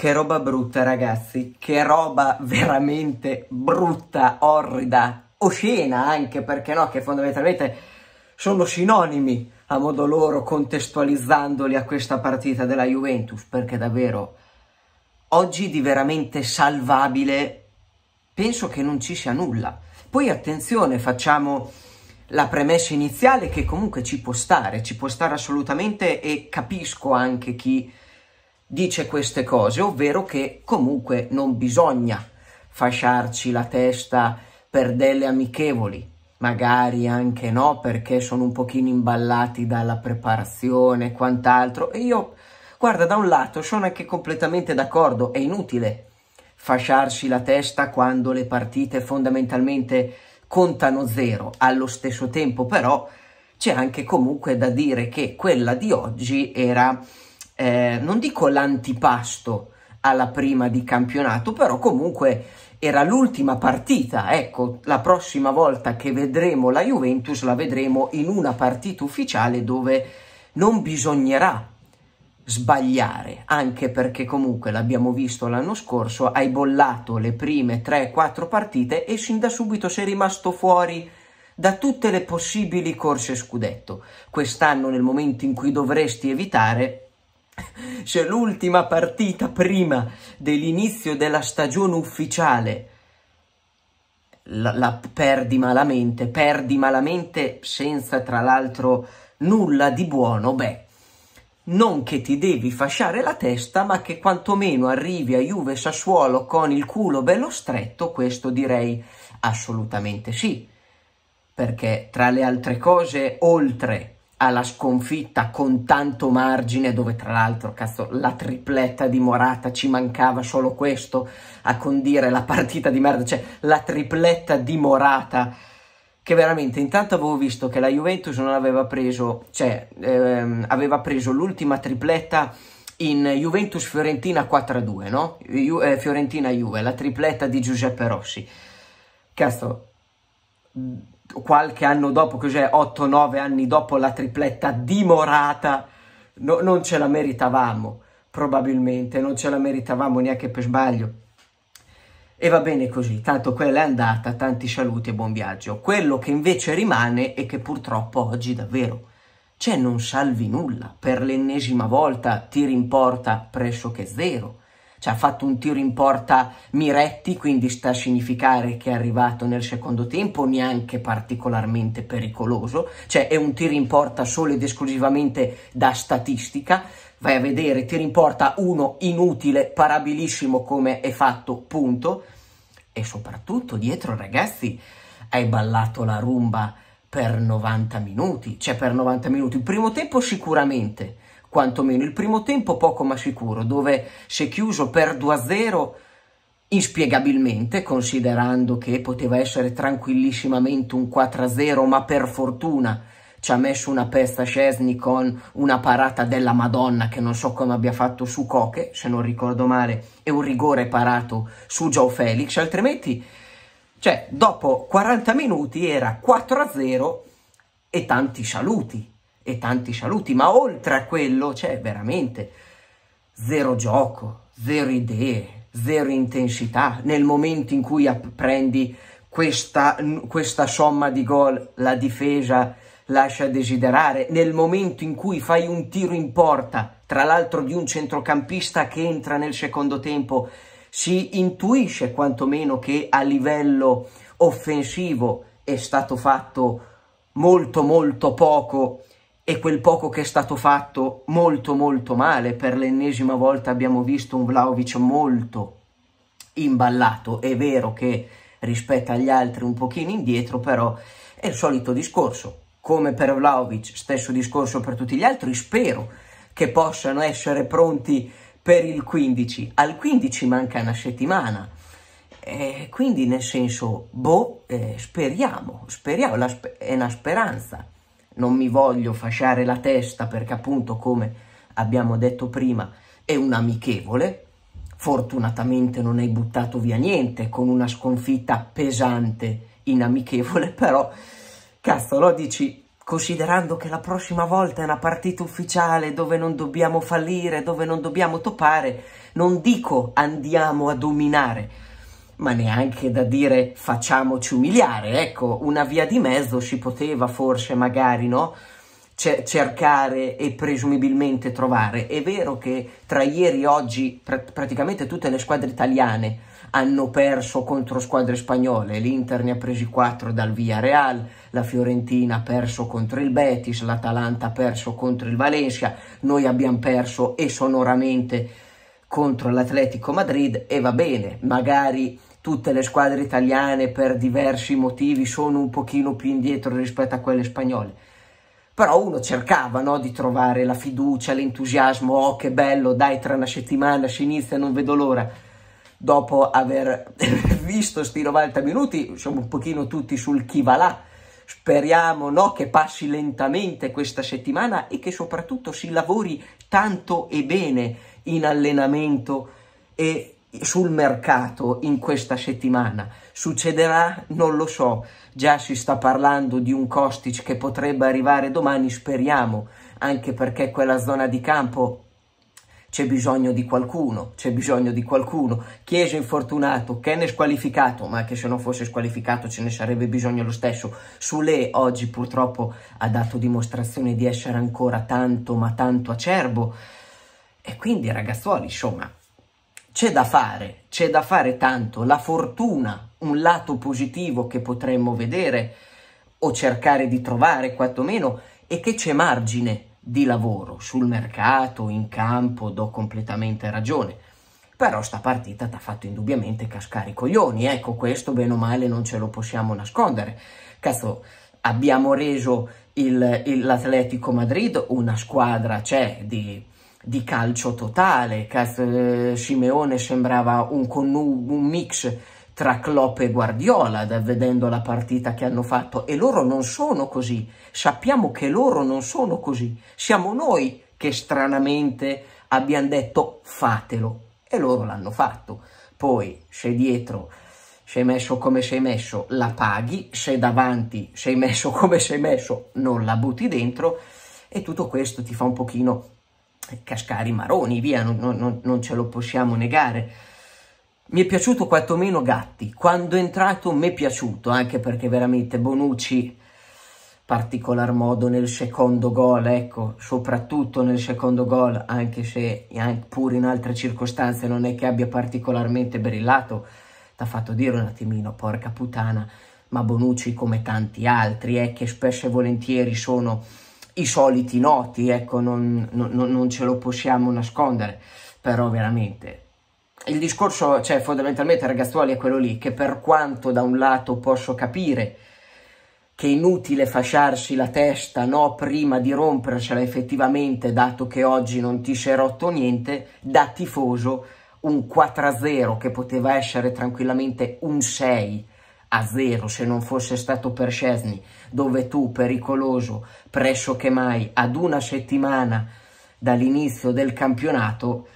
Che roba brutta ragazzi, che roba veramente brutta, orrida, oscena anche perché no, che fondamentalmente sono sinonimi a modo loro contestualizzandoli a questa partita della Juventus perché davvero oggi di veramente salvabile penso che non ci sia nulla. Poi attenzione, facciamo la premessa iniziale che comunque ci può stare, ci può stare assolutamente e capisco anche chi dice queste cose, ovvero che comunque non bisogna fasciarci la testa per delle amichevoli, magari anche no perché sono un pochino imballati dalla preparazione e quant'altro e io guarda da un lato sono anche completamente d'accordo è inutile fasciarsi la testa quando le partite fondamentalmente contano zero allo stesso tempo però c'è anche comunque da dire che quella di oggi era eh, non dico l'antipasto alla prima di campionato, però comunque era l'ultima partita. Ecco, la prossima volta che vedremo la Juventus la vedremo in una partita ufficiale dove non bisognerà sbagliare, anche perché comunque l'abbiamo visto l'anno scorso, hai bollato le prime 3-4 partite e sin da subito sei rimasto fuori da tutte le possibili corse scudetto. Quest'anno nel momento in cui dovresti evitare se l'ultima partita prima dell'inizio della stagione ufficiale. La, la, perdi malamente, perdi malamente senza tra l'altro nulla di buono, beh, non che ti devi fasciare la testa, ma che quantomeno arrivi a Juve Sassuolo con il culo bello stretto, questo direi assolutamente sì, perché tra le altre cose, oltre alla sconfitta con tanto margine, dove tra l'altro la tripletta di Morata ci mancava solo questo a condire la partita di merda, cioè la tripletta di Morata che veramente intanto avevo visto che la Juventus non aveva preso, cioè ehm, aveva preso l'ultima tripletta in Juventus-Fiorentina 4-2, no? Ju eh, Fiorentina-Juve, la tripletta di Giuseppe Rossi. Cazzo, qualche anno dopo, cioè 8-9 anni dopo la tripletta dimorata, no, non ce la meritavamo, probabilmente, non ce la meritavamo neanche per sbaglio. E va bene così, tanto quella è andata, tanti saluti e buon viaggio. Quello che invece rimane e che purtroppo oggi davvero, cioè non salvi nulla, per l'ennesima volta ti rimporta pressoché zero. Cioè, ha fatto un tiro in porta Miretti, quindi sta a significare che è arrivato nel secondo tempo, neanche particolarmente pericoloso. Cioè, è un tiro in porta solo ed esclusivamente da statistica. Vai a vedere, tiro in porta uno inutile, parabilissimo come è fatto, punto. E soprattutto dietro, ragazzi, hai ballato la rumba per 90 minuti, cioè per 90 minuti. Il primo tempo sicuramente, quantomeno. Il primo tempo poco ma sicuro, dove si è chiuso per 2-0 inspiegabilmente, considerando che poteva essere tranquillissimamente un 4-0, ma per fortuna ci ha messo una pesta Scesni con una parata della Madonna che non so come abbia fatto su Koke, se non ricordo male, e un rigore parato su Joe Felix, altrimenti cioè, dopo 40 minuti era 4-0 e tanti saluti e tanti saluti, ma oltre a quello c'è veramente zero gioco, zero idee, zero intensità. Nel momento in cui prendi questa, questa somma di gol, la difesa lascia desiderare. Nel momento in cui fai un tiro in porta, tra l'altro di un centrocampista che entra nel secondo tempo, si intuisce quantomeno che a livello offensivo è stato fatto molto molto poco e quel poco che è stato fatto molto molto male, per l'ennesima volta abbiamo visto un Vlaovic molto imballato, è vero che rispetto agli altri un pochino indietro, però è il solito discorso, come per Vlaovic, stesso discorso per tutti gli altri, spero che possano essere pronti per il 15, al 15 manca una settimana, eh, quindi nel senso, boh, eh, speriamo, speriamo, sper è una speranza non mi voglio fasciare la testa perché appunto come abbiamo detto prima è un amichevole, fortunatamente non hai buttato via niente con una sconfitta pesante in amichevole, però cazzo lo dici considerando che la prossima volta è una partita ufficiale dove non dobbiamo fallire, dove non dobbiamo topare, non dico andiamo a dominare, ma neanche da dire facciamoci umiliare, ecco, una via di mezzo si poteva forse magari, no? C- cercare e presumibilmente trovare. È vero che tra ieri e oggi pr- praticamente tutte le squadre italiane hanno perso contro squadre spagnole, l'Inter ne ha presi 4 dal Villarreal, la Fiorentina ha perso contro il Betis, l'Atalanta ha perso contro il Valencia, noi abbiamo perso e sonoramente contro l'Atletico Madrid e va bene, magari tutte le squadre italiane per diversi motivi sono un pochino più indietro rispetto a quelle spagnole. Però uno cercava no, di trovare la fiducia, l'entusiasmo, oh che bello, dai tra una settimana si inizia, non vedo l'ora. Dopo aver visto sti 90 minuti, siamo un pochino tutti sul chi va là. Speriamo no, che passi lentamente questa settimana e che soprattutto si lavori tanto e bene in allenamento e sul mercato in questa settimana. Succederà? Non lo so. Già si sta parlando di un Kostic che potrebbe arrivare domani, speriamo, anche perché quella zona di campo c'è bisogno di qualcuno, c'è bisogno di qualcuno. Chiesa infortunato, Ken è squalificato, ma che se non fosse squalificato ce ne sarebbe bisogno lo stesso. Sule oggi purtroppo ha dato dimostrazione di essere ancora tanto ma tanto acerbo. E quindi ragazzuoli, insomma, c'è da fare, c'è da fare tanto. La fortuna, un lato positivo che potremmo vedere o cercare di trovare quantomeno, è che c'è margine di lavoro sul mercato, in campo, do completamente ragione. Però sta partita ti ha fatto indubbiamente cascare i coglioni, ecco questo bene o male non ce lo possiamo nascondere. Cazzo, abbiamo reso l'Atletico Madrid una squadra, cioè, di di calcio totale. Eh, Simeone sembrava un, un mix tra Klopp e Guardiola, da, vedendo la partita che hanno fatto, e loro non sono così. Sappiamo che loro non sono così. Siamo noi che stranamente abbiamo detto fatelo, e loro l'hanno fatto. Poi, se dietro sei messo come sei messo, la paghi, se davanti sei messo come sei messo, non la butti dentro, e tutto questo ti fa un pochino cascare i Maroni, via, non, non, non ce lo possiamo negare. Mi è piaciuto quantomeno Gatti, quando è entrato mi è piaciuto, anche perché veramente Bonucci, particolar modo nel secondo gol, ecco, soprattutto nel secondo gol, anche se pur in altre circostanze non è che abbia particolarmente brillato, t'ha fatto dire un attimino, porca puttana, ma Bonucci come tanti altri, eh, che spesso e volentieri sono i soliti noti, ecco, non, non, non ce lo possiamo nascondere, però veramente il discorso, cioè fondamentalmente ragazzuoli è quello lì, che per quanto da un lato posso capire che è inutile fasciarsi la testa, no, prima di rompersela effettivamente, dato che oggi non ti sei rotto niente, da tifoso un 4-0 che poteva essere tranquillamente un 6 a zero se non fosse stato per Scesni, dove tu, pericoloso, pressoché mai, ad una settimana dall'inizio del campionato,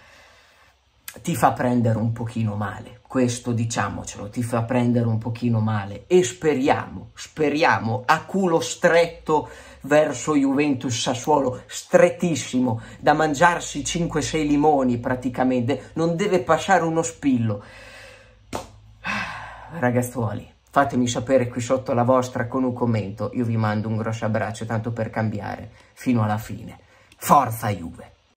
ti fa prendere un pochino male. Questo diciamocelo, ti fa prendere un pochino male e speriamo, speriamo a culo stretto verso Juventus Sassuolo, strettissimo, da mangiarsi 5-6 limoni praticamente, non deve passare uno spillo. Ah, ragazzuoli, Fatemi sapere qui sotto la vostra con un commento. Io vi mando un grosso abbraccio tanto per cambiare fino alla fine. Forza Juve!